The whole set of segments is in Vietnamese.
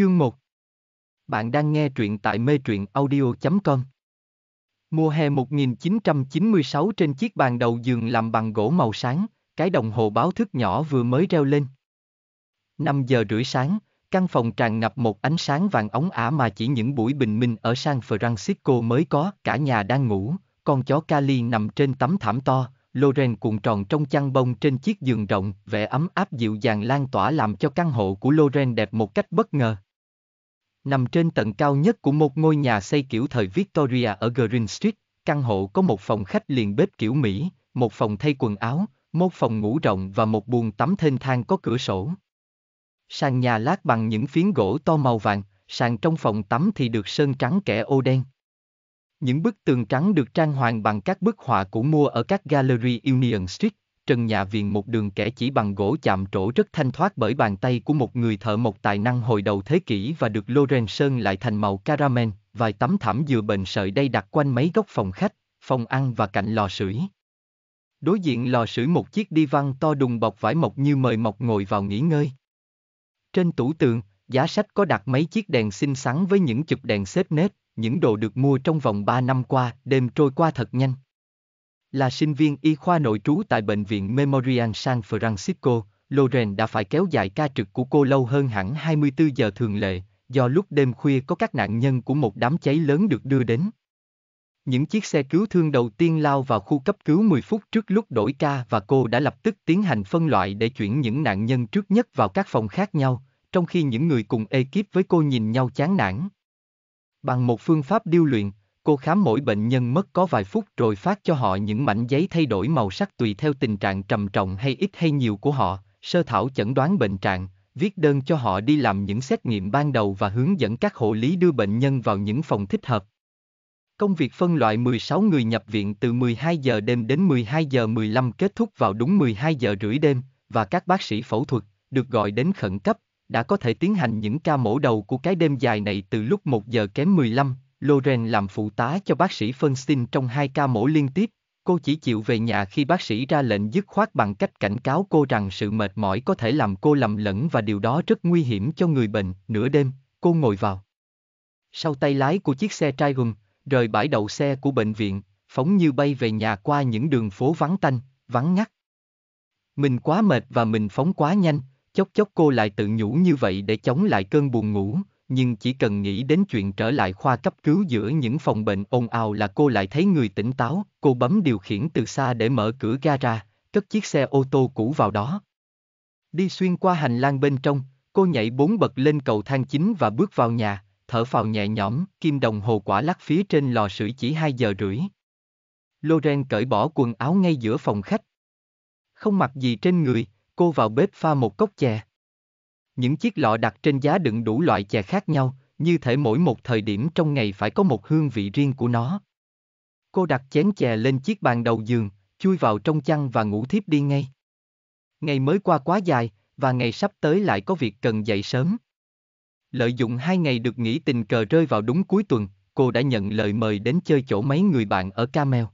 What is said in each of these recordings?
Chương 1 Bạn đang nghe truyện tại mê truyện audio.com Mùa hè 1996 trên chiếc bàn đầu giường làm bằng gỗ màu sáng, cái đồng hồ báo thức nhỏ vừa mới reo lên. 5 giờ rưỡi sáng, căn phòng tràn ngập một ánh sáng vàng ống ả mà chỉ những buổi bình minh ở San Francisco mới có, cả nhà đang ngủ, con chó Kali nằm trên tấm thảm to, Loren cuộn tròn trong chăn bông trên chiếc giường rộng, vẻ ấm áp dịu dàng lan tỏa làm cho căn hộ của Loren đẹp một cách bất ngờ. Nằm trên tầng cao nhất của một ngôi nhà xây kiểu thời Victoria ở Green Street, căn hộ có một phòng khách liền bếp kiểu Mỹ, một phòng thay quần áo, một phòng ngủ rộng và một buồng tắm thênh thang có cửa sổ. Sàn nhà lát bằng những phiến gỗ to màu vàng, sàn trong phòng tắm thì được sơn trắng kẻ ô đen. Những bức tường trắng được trang hoàng bằng các bức họa của mua ở các Gallery Union Street, trần nhà viền một đường kẻ chỉ bằng gỗ chạm trổ rất thanh thoát bởi bàn tay của một người thợ mộc tài năng hồi đầu thế kỷ và được Loren Sơn lại thành màu caramel, vài tấm thảm dừa bền sợi đây đặt quanh mấy góc phòng khách, phòng ăn và cạnh lò sưởi. Đối diện lò sưởi một chiếc đi văn to đùng bọc vải mộc như mời mọc ngồi vào nghỉ ngơi. Trên tủ tường, giá sách có đặt mấy chiếc đèn xinh xắn với những chụp đèn xếp nếp, những đồ được mua trong vòng 3 năm qua, đêm trôi qua thật nhanh. Là sinh viên y khoa nội trú tại Bệnh viện Memorial San Francisco, Loren đã phải kéo dài ca trực của cô lâu hơn hẳn 24 giờ thường lệ, do lúc đêm khuya có các nạn nhân của một đám cháy lớn được đưa đến. Những chiếc xe cứu thương đầu tiên lao vào khu cấp cứu 10 phút trước lúc đổi ca và cô đã lập tức tiến hành phân loại để chuyển những nạn nhân trước nhất vào các phòng khác nhau, trong khi những người cùng ekip với cô nhìn nhau chán nản. Bằng một phương pháp điêu luyện, Cô khám mỗi bệnh nhân mất có vài phút rồi phát cho họ những mảnh giấy thay đổi màu sắc tùy theo tình trạng trầm trọng hay ít hay nhiều của họ, sơ thảo chẩn đoán bệnh trạng, viết đơn cho họ đi làm những xét nghiệm ban đầu và hướng dẫn các hộ lý đưa bệnh nhân vào những phòng thích hợp. Công việc phân loại 16 người nhập viện từ 12 giờ đêm đến 12 giờ 15 kết thúc vào đúng 12 giờ rưỡi đêm, và các bác sĩ phẫu thuật, được gọi đến khẩn cấp, đã có thể tiến hành những ca mổ đầu của cái đêm dài này từ lúc 1 giờ kém 15 Loren làm phụ tá cho bác sĩ phân xin trong hai ca mổ liên tiếp, cô chỉ chịu về nhà khi bác sĩ ra lệnh dứt khoát bằng cách cảnh cáo cô rằng sự mệt mỏi có thể làm cô lầm lẫn và điều đó rất nguy hiểm cho người bệnh. Nửa đêm, cô ngồi vào. Sau tay lái của chiếc xe Triumph, rời bãi đậu xe của bệnh viện, phóng như bay về nhà qua những đường phố vắng tanh, vắng ngắt. Mình quá mệt và mình phóng quá nhanh, chốc chốc cô lại tự nhủ như vậy để chống lại cơn buồn ngủ, nhưng chỉ cần nghĩ đến chuyện trở lại khoa cấp cứu giữa những phòng bệnh ồn ào là cô lại thấy người tỉnh táo, cô bấm điều khiển từ xa để mở cửa ga ra, cất chiếc xe ô tô cũ vào đó. Đi xuyên qua hành lang bên trong, cô nhảy bốn bậc lên cầu thang chính và bước vào nhà, thở phào nhẹ nhõm, kim đồng hồ quả lắc phía trên lò sưởi chỉ 2 giờ rưỡi. Loren cởi bỏ quần áo ngay giữa phòng khách. Không mặc gì trên người, cô vào bếp pha một cốc chè. Những chiếc lọ đặt trên giá đựng đủ loại chè khác nhau, như thể mỗi một thời điểm trong ngày phải có một hương vị riêng của nó. Cô đặt chén chè lên chiếc bàn đầu giường, chui vào trong chăn và ngủ thiếp đi ngay. Ngày mới qua quá dài, và ngày sắp tới lại có việc cần dậy sớm. Lợi dụng hai ngày được nghỉ tình cờ rơi vào đúng cuối tuần, cô đã nhận lời mời đến chơi chỗ mấy người bạn ở Camel.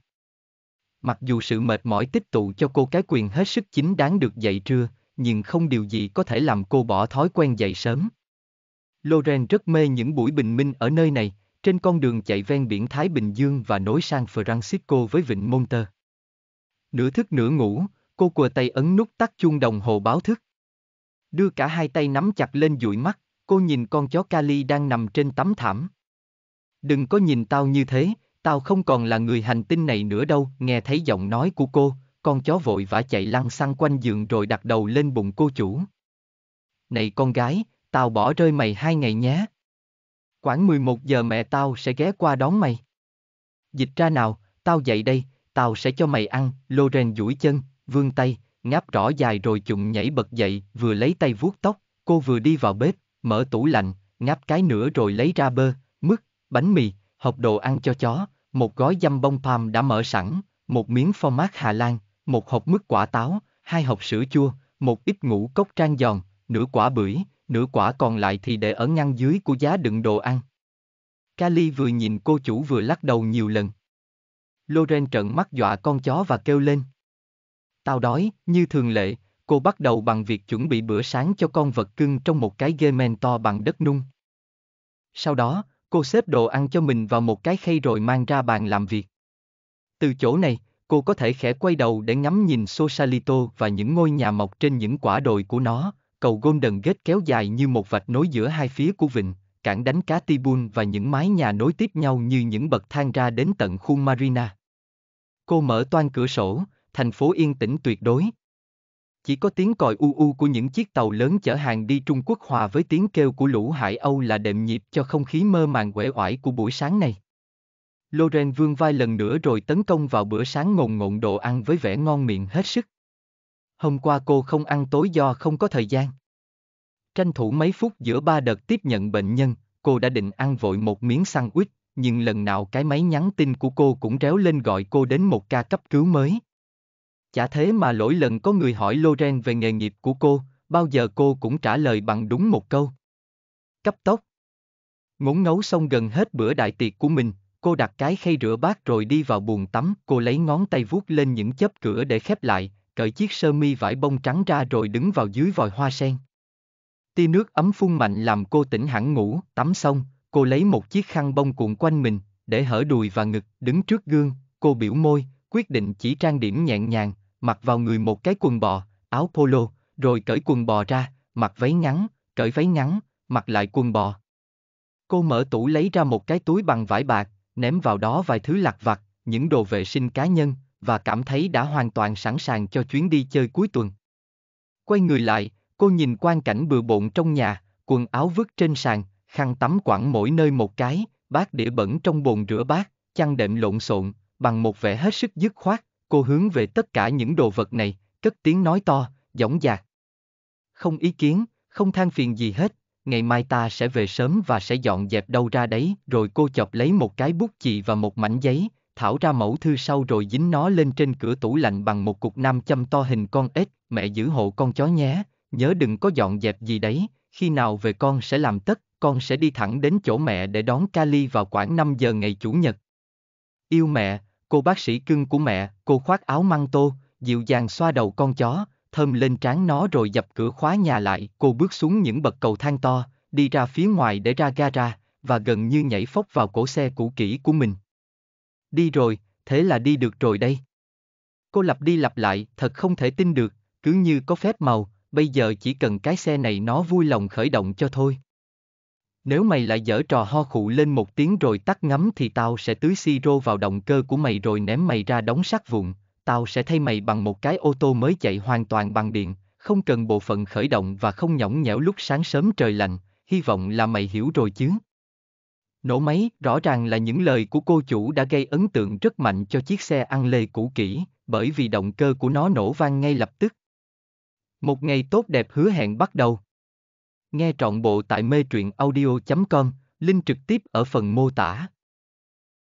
Mặc dù sự mệt mỏi tích tụ cho cô cái quyền hết sức chính đáng được dậy trưa, nhưng không điều gì có thể làm cô bỏ thói quen dậy sớm. Loren rất mê những buổi bình minh ở nơi này, trên con đường chạy ven biển Thái Bình Dương và nối sang Francisco với vịnh Monter. Nửa thức nửa ngủ, cô quờ tay ấn nút tắt chuông đồng hồ báo thức. Đưa cả hai tay nắm chặt lên dụi mắt, cô nhìn con chó Kali đang nằm trên tấm thảm. Đừng có nhìn tao như thế, tao không còn là người hành tinh này nữa đâu, nghe thấy giọng nói của cô, con chó vội vã chạy lăn xăng quanh giường rồi đặt đầu lên bụng cô chủ. Này con gái, tao bỏ rơi mày hai ngày nhé. Khoảng 11 giờ mẹ tao sẽ ghé qua đón mày. Dịch ra nào, tao dậy đây, tao sẽ cho mày ăn, Loren duỗi chân, vươn tay, ngáp rõ dài rồi chụng nhảy bật dậy, vừa lấy tay vuốt tóc, cô vừa đi vào bếp, mở tủ lạnh, ngáp cái nữa rồi lấy ra bơ, mứt, bánh mì, hộp đồ ăn cho chó, một gói dăm bông palm đã mở sẵn, một miếng format Hà Lan, một hộp mứt quả táo, hai hộp sữa chua, một ít ngũ cốc trang giòn, nửa quả bưởi, nửa quả còn lại thì để ở ngăn dưới của giá đựng đồ ăn. Kali vừa nhìn cô chủ vừa lắc đầu nhiều lần. Loren trợn mắt dọa con chó và kêu lên. Tao đói, như thường lệ, cô bắt đầu bằng việc chuẩn bị bữa sáng cho con vật cưng trong một cái ghê men to bằng đất nung. Sau đó, cô xếp đồ ăn cho mình vào một cái khay rồi mang ra bàn làm việc. Từ chỗ này, cô có thể khẽ quay đầu để ngắm nhìn Sosalito và những ngôi nhà mọc trên những quả đồi của nó, cầu Golden Gate kéo dài như một vạch nối giữa hai phía của vịnh, cảng đánh cá Tibun và những mái nhà nối tiếp nhau như những bậc thang ra đến tận khu Marina. Cô mở toan cửa sổ, thành phố yên tĩnh tuyệt đối. Chỉ có tiếng còi u u của những chiếc tàu lớn chở hàng đi Trung Quốc hòa với tiếng kêu của lũ hải Âu là đệm nhịp cho không khí mơ màng uể oải của buổi sáng này. Loren vương vai lần nữa rồi tấn công vào bữa sáng ngồn ngộn đồ ăn với vẻ ngon miệng hết sức. Hôm qua cô không ăn tối do không có thời gian. Tranh thủ mấy phút giữa ba đợt tiếp nhận bệnh nhân, cô đã định ăn vội một miếng sandwich, nhưng lần nào cái máy nhắn tin của cô cũng réo lên gọi cô đến một ca cấp cứu mới. Chả thế mà lỗi lần có người hỏi Loren về nghề nghiệp của cô, bao giờ cô cũng trả lời bằng đúng một câu. Cấp tốc. Ngốn nấu xong gần hết bữa đại tiệc của mình, cô đặt cái khay rửa bát rồi đi vào buồng tắm, cô lấy ngón tay vuốt lên những chớp cửa để khép lại, cởi chiếc sơ mi vải bông trắng ra rồi đứng vào dưới vòi hoa sen. Tia nước ấm phun mạnh làm cô tỉnh hẳn ngủ, tắm xong, cô lấy một chiếc khăn bông cuộn quanh mình, để hở đùi và ngực, đứng trước gương, cô biểu môi, quyết định chỉ trang điểm nhẹ nhàng, mặc vào người một cái quần bò, áo polo, rồi cởi quần bò ra, mặc váy ngắn, cởi váy ngắn, mặc lại quần bò. Cô mở tủ lấy ra một cái túi bằng vải bạc, ném vào đó vài thứ lặt vặt, những đồ vệ sinh cá nhân, và cảm thấy đã hoàn toàn sẵn sàng cho chuyến đi chơi cuối tuần. Quay người lại, cô nhìn quang cảnh bừa bộn trong nhà, quần áo vứt trên sàn, khăn tắm quẳng mỗi nơi một cái, bát đĩa bẩn trong bồn rửa bát, chăn đệm lộn xộn, bằng một vẻ hết sức dứt khoát, cô hướng về tất cả những đồ vật này, cất tiếng nói to, dõng dạc. Không ý kiến, không than phiền gì hết, ngày mai ta sẽ về sớm và sẽ dọn dẹp đâu ra đấy. Rồi cô chọc lấy một cái bút chì và một mảnh giấy, thảo ra mẫu thư sau rồi dính nó lên trên cửa tủ lạnh bằng một cục nam châm to hình con ếch. Mẹ giữ hộ con chó nhé, nhớ đừng có dọn dẹp gì đấy, khi nào về con sẽ làm tất, con sẽ đi thẳng đến chỗ mẹ để đón Kali vào khoảng 5 giờ ngày Chủ nhật. Yêu mẹ, cô bác sĩ cưng của mẹ, cô khoác áo măng tô, dịu dàng xoa đầu con chó, thơm lên trán nó rồi dập cửa khóa nhà lại. Cô bước xuống những bậc cầu thang to, đi ra phía ngoài để ra gara, và gần như nhảy phốc vào cổ xe cũ kỹ của mình. Đi rồi, thế là đi được rồi đây. Cô lặp đi lặp lại, thật không thể tin được, cứ như có phép màu, bây giờ chỉ cần cái xe này nó vui lòng khởi động cho thôi. Nếu mày lại dở trò ho khụ lên một tiếng rồi tắt ngắm thì tao sẽ tưới siro vào động cơ của mày rồi ném mày ra đóng sắt vụn, tao sẽ thay mày bằng một cái ô tô mới chạy hoàn toàn bằng điện, không cần bộ phận khởi động và không nhõng nhẽo lúc sáng sớm trời lạnh, hy vọng là mày hiểu rồi chứ. Nổ máy, rõ ràng là những lời của cô chủ đã gây ấn tượng rất mạnh cho chiếc xe ăn lê cũ kỹ, bởi vì động cơ của nó nổ vang ngay lập tức. Một ngày tốt đẹp hứa hẹn bắt đầu. Nghe trọn bộ tại mê truyện audio.com, link trực tiếp ở phần mô tả.